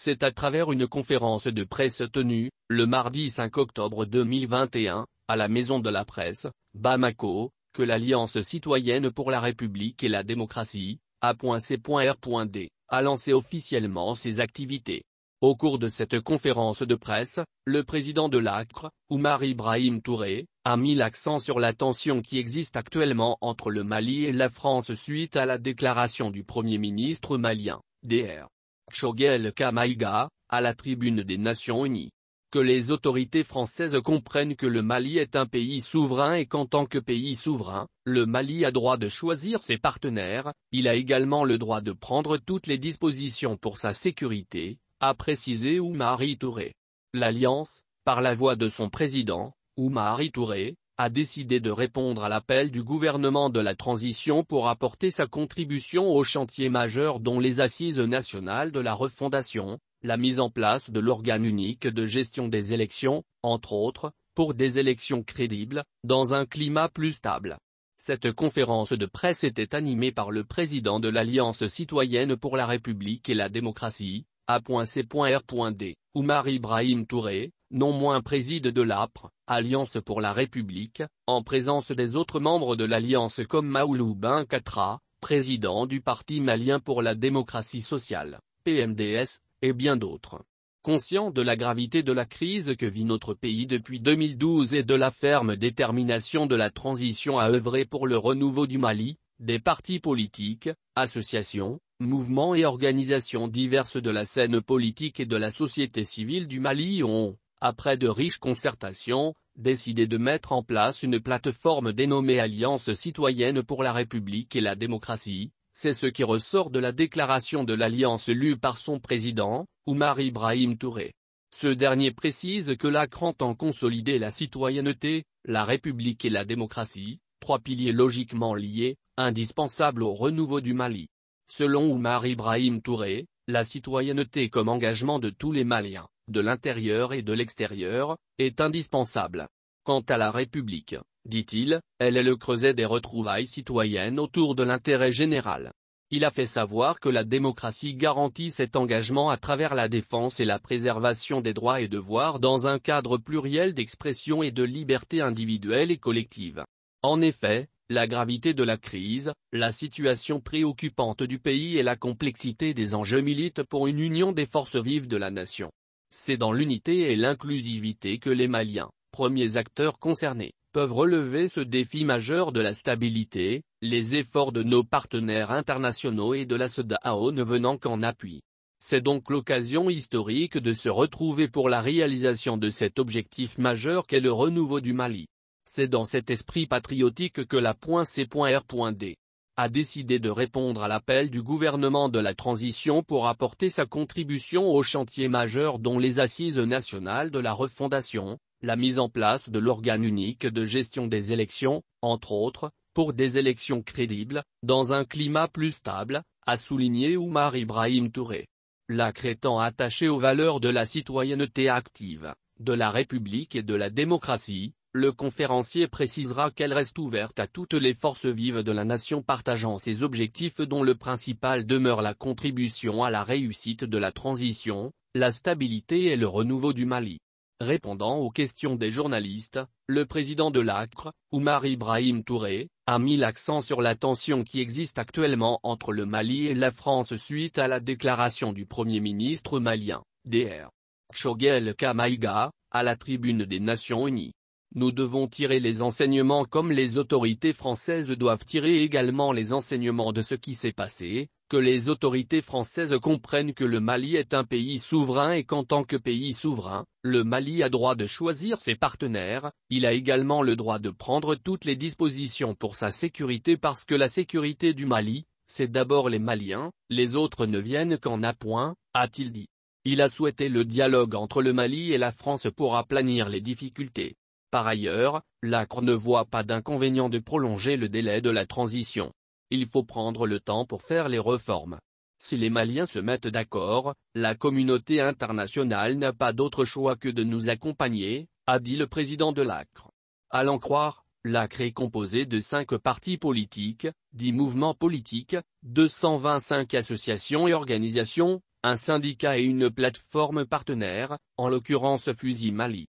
C'est à travers une conférence de presse tenue, le mardi 5 octobre 2021, à la Maison de la Presse, Bamako, que l'Alliance citoyenne pour la République et la démocratie, A.C.R.D, a lancé officiellement ses activités. Au cours de cette conférence de presse, le président de l'ACRE, Oumar Ibrahim Touré, a mis l'accent sur la tension qui existe actuellement entre le Mali et la France suite à la déclaration du Premier ministre malien, DR. E. Choguel Kamaïga, à la tribune des Nations Unies. Que les autorités françaises comprennent que le Mali est un pays souverain et qu'en tant que pays souverain, le Mali a droit de choisir ses partenaires, il a également le droit de prendre toutes les dispositions pour sa sécurité, a précisé Oumari Touré. L'Alliance, par la voix de son président, Oumari Touré, a décidé de répondre à l'appel du gouvernement de la transition pour apporter sa contribution aux chantiers majeurs dont les assises nationales de la refondation, la mise en place de l'organe unique de gestion des élections, entre autres, pour des élections crédibles, dans un climat plus stable. Cette conférence de presse était animée par le président de l'Alliance citoyenne pour la République et la démocratie, A.C.R.D, Oumar Ibrahim Touré, non moins préside de l'APRE, Alliance pour la République, en présence des autres membres de l'Alliance comme Maoulou Katra, président du Parti malien pour la démocratie sociale, PMDS, et bien d'autres. Conscient de la gravité de la crise que vit notre pays depuis 2012 et de la ferme détermination de la transition à œuvrer pour le renouveau du Mali, des partis politiques, associations, mouvements et organisations diverses de la scène politique et de la société civile du Mali ont, après de riches concertations, décidé de mettre en place une plateforme dénommée Alliance citoyenne pour la République et la démocratie, c'est ce qui ressort de la déclaration de l'Alliance lue par son président, Oumar Ibrahim Touré. Ce dernier précise que l'ACRE entend consolider la citoyenneté, la République et la démocratie, trois piliers logiquement liés, indispensables au renouveau du Mali. Selon Oumar Ibrahim Touré, la citoyenneté comme engagement de tous les Maliens de l'intérieur et de l'extérieur, est indispensable. Quant à la République, dit-il, elle est le creuset des retrouvailles citoyennes autour de l'intérêt général. Il a fait savoir que la démocratie garantit cet engagement à travers la défense et la préservation des droits et devoirs dans un cadre pluriel d'expression et de liberté individuelle et collective. En effet, la gravité de la crise, la situation préoccupante du pays et la complexité des enjeux militent pour une union des forces vives de la nation. C'est dans l'unité et l'inclusivité que les Maliens, premiers acteurs concernés, peuvent relever ce défi majeur de la stabilité, les efforts de nos partenaires internationaux et de la SEDAO ne venant qu'en appui. C'est donc l'occasion historique de se retrouver pour la réalisation de cet objectif majeur qu'est le renouveau du Mali. C'est dans cet esprit patriotique que la .c.r.d a décidé de répondre à l'appel du gouvernement de la transition pour apporter sa contribution aux chantiers majeurs dont les assises nationales de la refondation, la mise en place de l'organe unique de gestion des élections, entre autres, pour des élections crédibles, dans un climat plus stable, a souligné Oumar Ibrahim Touré. L'acre attaché aux valeurs de la citoyenneté active, de la République et de la démocratie, le conférencier précisera qu'elle reste ouverte à toutes les forces vives de la nation partageant ses objectifs dont le principal demeure la contribution à la réussite de la transition, la stabilité et le renouveau du Mali. Répondant aux questions des journalistes, le président de l'ACRE, Oumar Ibrahim Touré, a mis l'accent sur la tension qui existe actuellement entre le Mali et la France suite à la déclaration du Premier ministre malien, Dr. Choguel Kamaïga, à la tribune des Nations Unies. Nous devons tirer les enseignements comme les autorités françaises doivent tirer également les enseignements de ce qui s'est passé, que les autorités françaises comprennent que le Mali est un pays souverain et qu'en tant que pays souverain, le Mali a droit de choisir ses partenaires, il a également le droit de prendre toutes les dispositions pour sa sécurité parce que la sécurité du Mali, c'est d'abord les Maliens, les autres ne viennent qu'en appoint, a-t-il dit. Il a souhaité le dialogue entre le Mali et la France pour aplanir les difficultés. Par ailleurs, l'ACRE ne voit pas d'inconvénient de prolonger le délai de la transition. Il faut prendre le temps pour faire les réformes. Si les Maliens se mettent d'accord, la communauté internationale n'a pas d'autre choix que de nous accompagner, a dit le président de l'ACRE. À l'en croire, l'ACRE est composé de cinq partis politiques, dix mouvements politiques, 225 associations et organisations, un syndicat et une plateforme partenaire, en l'occurrence Fusil Mali.